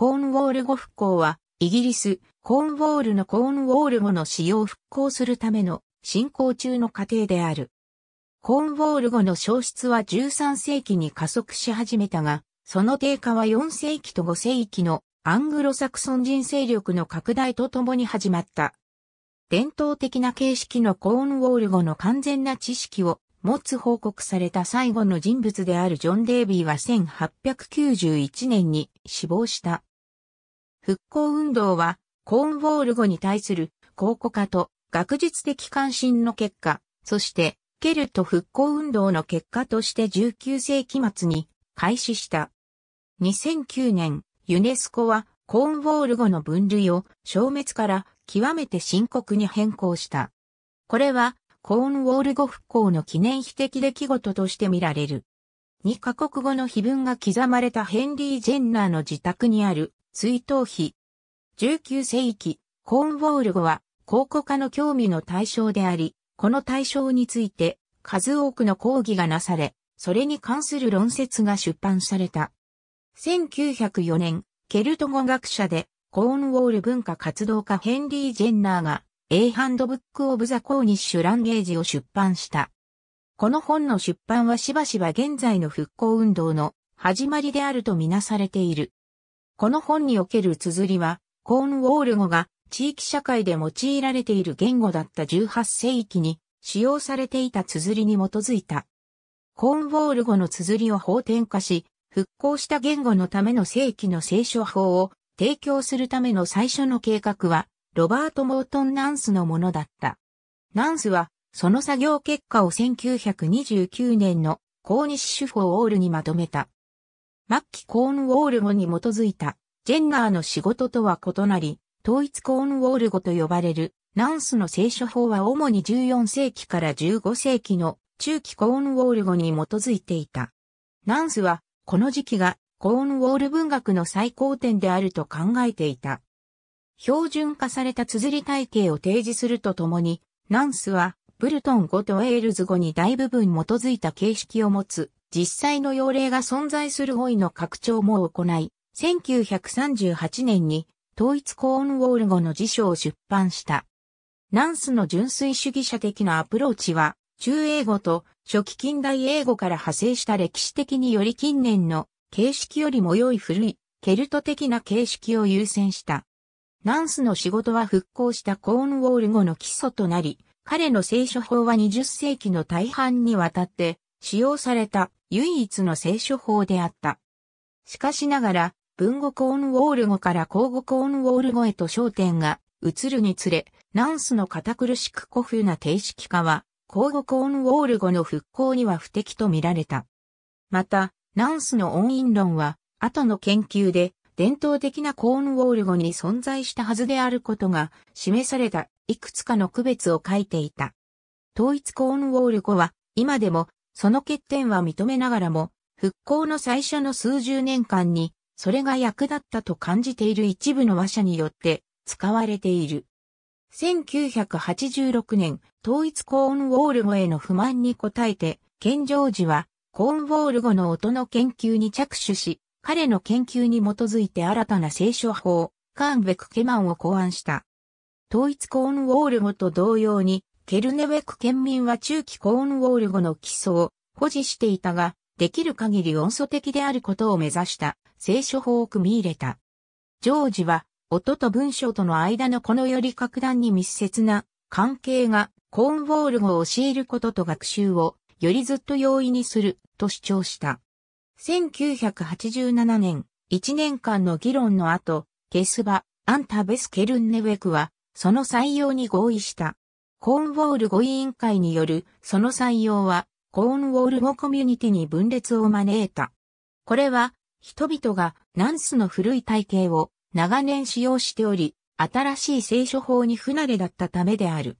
コーンウォール語復興は、イギリス、コーンウォールのコーンウォール語の使用を復興するための進行中の過程である。コーンウォール語の消失は13世紀に加速し始めたが、その低下は4世紀と5世紀のアングロサクソン人勢力の拡大とともに始まった。伝統的な形式のコーンウォール語の完全な知識を持つ報告された最後の人物であるジョン・デイビーは1891年に死亡した。復興運動は、コーンウォール語に対する考古化と学術的関心の結果、そしてケルト復興運動の結果として19世紀末に開始した。2009年、ユネスコはコーンウォール語の分類を消滅から極めて深刻に変更した。これはコーンウォール語復興の記念碑的出来事として見られる。2カ国語の碑文が刻まれたヘンリー・ジェンナーの自宅にある追悼碑。19世紀、コーンウォール語は考古家の興味の対象であり、この対象について数多くの講義がなされ、それに関する論説が出版された。1904年、ケルト語学者でコーンウォール文化活動家ヘンリー・ジェンナーが A ハンドブック・オブ・ザ・コーニッシュ・ランゲージを出版した。この本の出版はしばしば現在の復興運動の始まりであるとみなされている。この本における綴りは、コーンウォール語が地域社会で用いられている言語だった18世紀に使用されていた綴りに基づいた。コーンウォール語の綴りを法典化し、復興した言語のための正規の聖書法を提供するための最初の計画は、ロバート・モートン・ナンスのものだった。ナンスは、その作業結果を1929年の高西手法オールにまとめた。末期コーンウォール語に基づいた、ジェンガーの仕事とは異なり、統一コーンウォール語と呼ばれる、ナンスの聖書法は主に14世紀から15世紀の中期コーンウォール語に基づいていた。ナンスは、この時期がコーンウォール文学の最高点であると考えていた。標準化された綴り体系を提示するとともに、ナンスは、ブルトン語とエールズ語に大部分基づいた形式を持つ、実際の用例が存在する語彙の拡張も行い、1938年に統一コーンウォール語の辞書を出版した。ナンスの純粋主義者的なアプローチは、中英語と初期近代英語から派生した歴史的により近年の形式よりも良い古いケルト的な形式を優先した。ナンスの仕事は復興したコーンウォール語の基礎となり、彼の聖書法は20世紀の大半にわたって使用された唯一の聖書法であった。しかしながら、文語コーンウォール語から広語コーンウォール語へと焦点が移るにつれ、ナンスの堅苦しく古風な定式化は、広語コーンウォール語の復興には不適と見られた。また、ナンスの音韻論は、後の研究で、伝統的なコーンウォール語に存在したはずであることが示されたいくつかの区別を書いていた。統一コーンウォール語は今でもその欠点は認めながらも、復興の最初の数十年間に、それが役立ったと感じている一部の話者によって使われている。1986年、統一コーンウォール語への不満に応えて、健常時は、コーンウォール語の音の研究に着手し、彼の研究に基づいて新たな聖書法、カーン・ベクケマンを考案した。統一コーンウォール語と同様に、ケルネウェク県民は中期コーンウォール語の基礎を保持していたが、できる限り音素的であることを目指した聖書法を組み入れた。ジョージは、音と文章との間のこのより格段に密接な関係がコーンウォール語を教えることと学習をよりずっと容易にすると主張した。1987年、1年間の議論の後、ゲスバ、アンタベスケルンネウェクは、その採用に合意した。コーンウォール語委員会によるその採用はコーンウォール語コミュニティに分裂を招いた。これは人々がナンスの古い体系を長年使用しており、新しい聖書法に不慣れだったためである。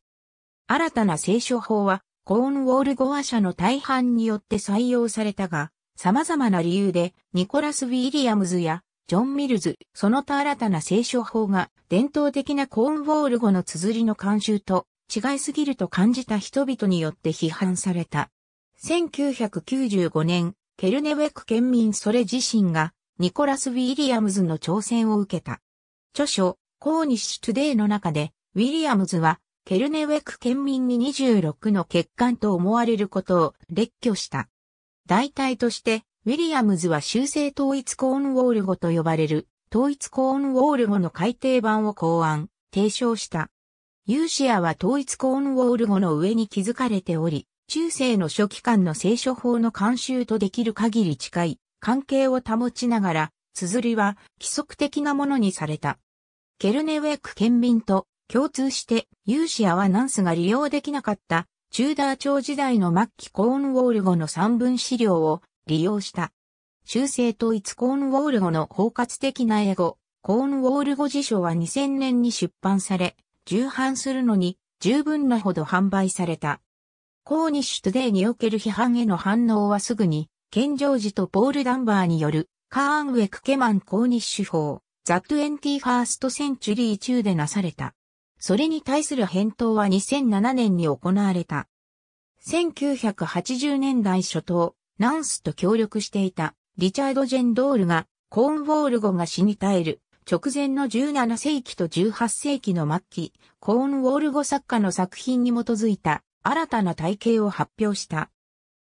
新たな聖書法はコーンウォール語話者の大半によって採用されたが、様々な理由でニコラス・ウィリアムズやジョン・ミルズ、その他新たな聖書法が伝統的なコーンウォール語の綴りの慣習と違いすぎると感じた人々によって批判された。1995年、ケルネウェク県民それ自身がニコラス・ウィリアムズの挑戦を受けた。著書、コーニッシュ・トゥデイの中で、ウィリアムズは、ケルネウェク県民に26の欠陥と思われることを列挙した。代替として、ウィリアムズは修正統一コーンウォール語と呼ばれる、統一コーンウォール語の改訂版を考案、提唱した。ユーシアは統一コーンウォール語の上に築かれており、中世の初期間の聖書法の慣習とできる限り近い関係を保ちながら、綴りは規則的なものにされた。ケルネウェック県民と共通して、ユーシアはナンスが利用できなかったチューダー朝時代の末期コーンウォール語の三分資料を利用した。中世統一コーンウォール語の包括的な英語、コーンウォール語辞書は2000年に出版され、重版するのに十分なほど販売された。コーニッシュトゥデイにおける批判への反応はすぐに、ケン・ジョージとポール・ダンバーによる、カーン・ウェク・ケマン・コーニッシュ法、ザ・トゥエンティ・ファースト・センチュリー中でなされた。それに対する返答は2007年に行われた。1980年代初頭、ナンスと協力していたリチャード・ジェンドールがコーンウォール語が死に絶える直前の17世紀と18世紀の末期、コーンウォール語作家の作品に基づいた新たな体系を発表した。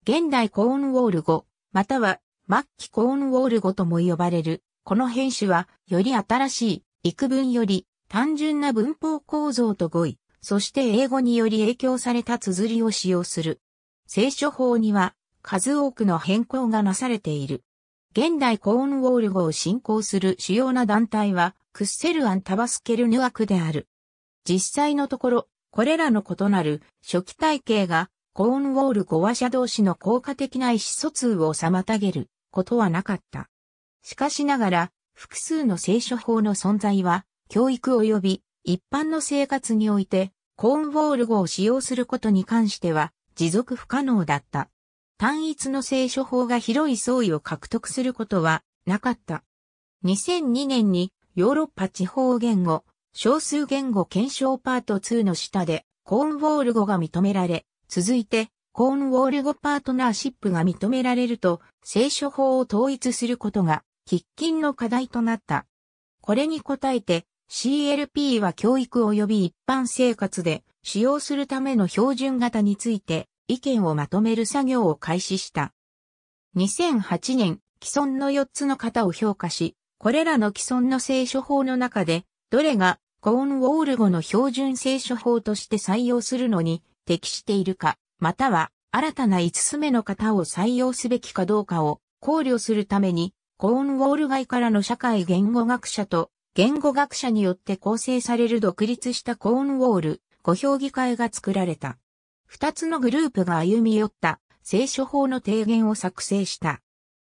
現代コーンウォール語、または末期コーンウォール語とも呼ばれる、この編集はより新しい、幾分より単純な文法構造と語彙、そして英語により影響された綴りを使用する。聖書法には数多くの変更がなされている。現代コーンウォール号を信仰する主要な団体は、クッセルアン・タバスケル・ヌアクである。実際のところ、これらの異なる初期体系が、コーンウォール語話者同士の効果的な意思疎通を妨げることはなかった。しかしながら、複数の聖書法の存在は、教育及び一般の生活において、コーンウォール語を使用することに関しては、持続不可能だった。単一の聖書法が広い相違を獲得することはなかった。2002年にヨーロッパ地方言語、少数言語検証パート2の下でコーンウォール語が認められ、続いてコーンウォール語パートナーシップが認められると聖書法を統一することが喫緊の課題となった。これに応えて CLP は教育及び一般生活で使用するための標準型について意見をまとめる作業を開始した。2008年、既存の4つの型を評価し、これらの既存の聖書法の中で、どれがコーンウォール語の標準聖書法として採用するのに適しているか、または新たな5つ目の型を採用すべきかどうかを考慮するために、コーンウォール外からの社会言語学者と言語学者によって構成される独立したコーンウォール、語評議会が作られた。二つのグループが歩み寄った聖書法の提言を作成した。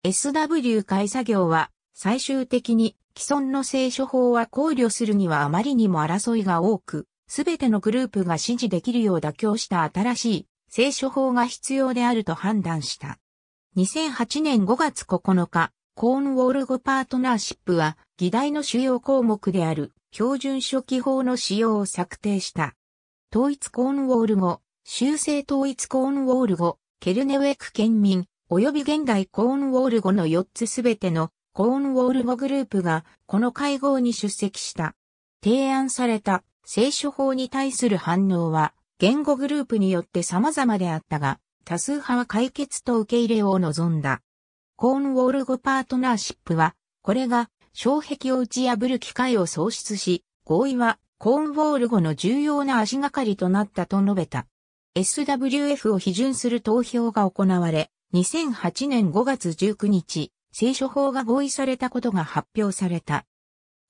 SW 会作業は最終的に既存の聖書法は考慮するにはあまりにも争いが多く、すべてのグループが支持できるよう妥協した新しい聖書法が必要であると判断した。2008年5月9日、コーンウォール語パートナーシップは、議題の主要項目である標準書記法の使用を策定した。統一コーンウォール語、修正統一コーンウォール語、ケルネウェク県民、及び現代コーンウォール語の4つすべてのコーンウォール語グループがこの会合に出席した。提案された聖書法に対する反応は言語グループによって様々であったが、多数派は解決と受け入れを望んだ。コーンウォール語パートナーシップは、これが障壁を打ち破る機会を創出し、合意はコーンウォール語の重要な足がかりとなったと述べた。SWF を批准する投票が行われ、2008年5月19日、聖書法が合意されたことが発表された。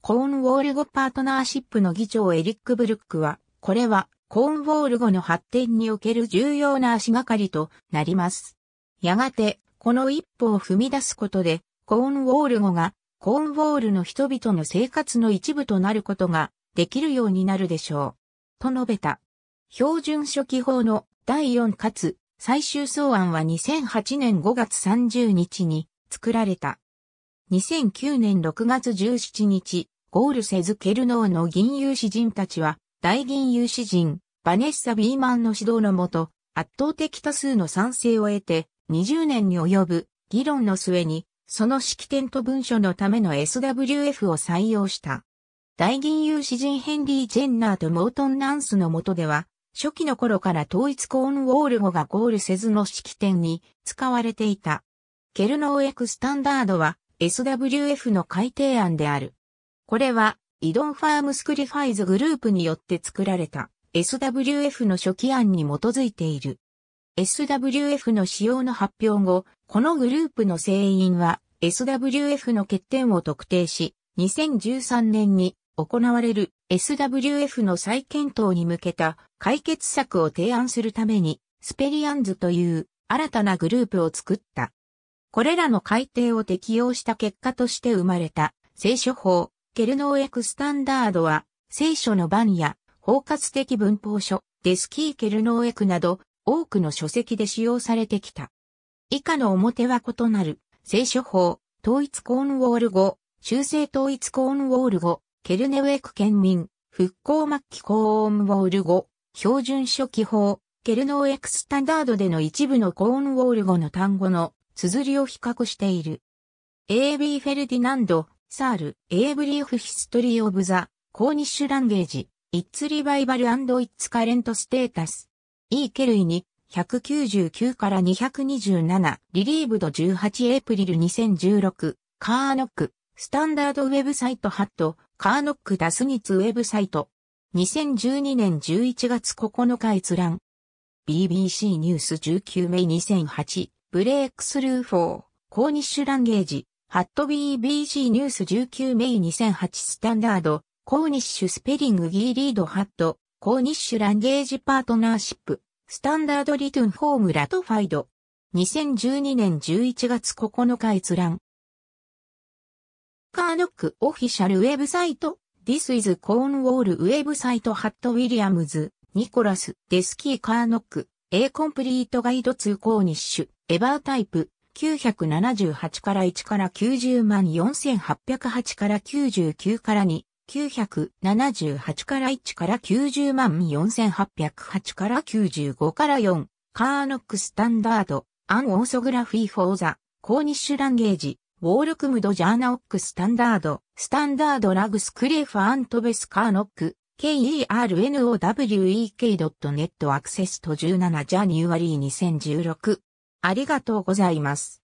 コーンウォール語パートナーシップの議長エリック・ブルックは、これはコーンウォール語の発展における重要な足がかりとなります。やがて、この一歩を踏み出すことで、コーンウォール語がコーンウォールの人々の生活の一部となることができるようになるでしょう。と述べた。標準初期法の第4かつ最終草案は2008年5月30日に作られた。2009年6月17日、ゴールセズ・ケルノーの銀融詩人たちは、大銀融詩人、バネッサ・ビーマンの指導のもと、圧倒的多数の賛成を得て、20年に及ぶ議論の末に、その式典と文書のための SWF を採用した。大銀融詩人ヘンリー・ジェンナーとモートン・ナンスのとでは、初期の頃から統一コーンウォール語がゴールせずの式典に使われていた。ケルノーエクスタンダードは SWF の改定案である。これはイドンファームスクリファイズグループによって作られた SWF の初期案に基づいている。SWF の使用の発表後、このグループの成員は SWF の欠点を特定し、2013年に行われる SWF の再検討に向けた解決策を提案するために、スペリアンズという新たなグループを作った。これらの改定を適用した結果として生まれた聖書法、ケルノーエクスタンダードは、聖書の番や包括的文法書、デスキーケルノーエクなど多くの書籍で使用されてきた。以下の表は異なる、聖書法、統一コーンウォール語、修正統一コーンウォール語、ケルネウェク県民、復興末期コーンウォール語、標準書記法、ケルノーエクスタンダードでの一部のコーンウォール語の単語の綴りを比較している。A.B. フェルディナンド、サール、A b ブリー f History of the シュ・ランゲージ、イッツ・リバイバル・ Its Revival and Its Current Status。E に199から227、リリーブド18エイプリル2016、カーノック、スタンダードウェブサイトハット、カーノックダスニツウェブサイト。2012年11月9日閲覧。BBC ニュース19名2008、ブレイクスルー4、コーニッシュランゲージ、ハット BBC ニュース19名2008スタンダード、コーニッシュスペリングギーリードハット、コーニッシュランゲージパートナーシップ、スタンダードリトゥンフォームラトファイド。2012年11月9日閲覧。カーノックオフィシャルウェブサイト This is Cornwall ウェブサイトハットウィリアムズ、ニコラス、デスキーカーノック、A Complete Guide to Cornish, Ever Type 978から1から90万4808から99から2、978から1から90万4808から95から4、カーノックスタンダード、アンオーソグラフィーフォーザ、コーニッシュランゲージ、ウォールクムドジャーナオックスタンダード、スタンダードラグスクレーフアントベスカーノック、kernow.net e k アクセスと17ジャニュアリー2016。ありがとうございます。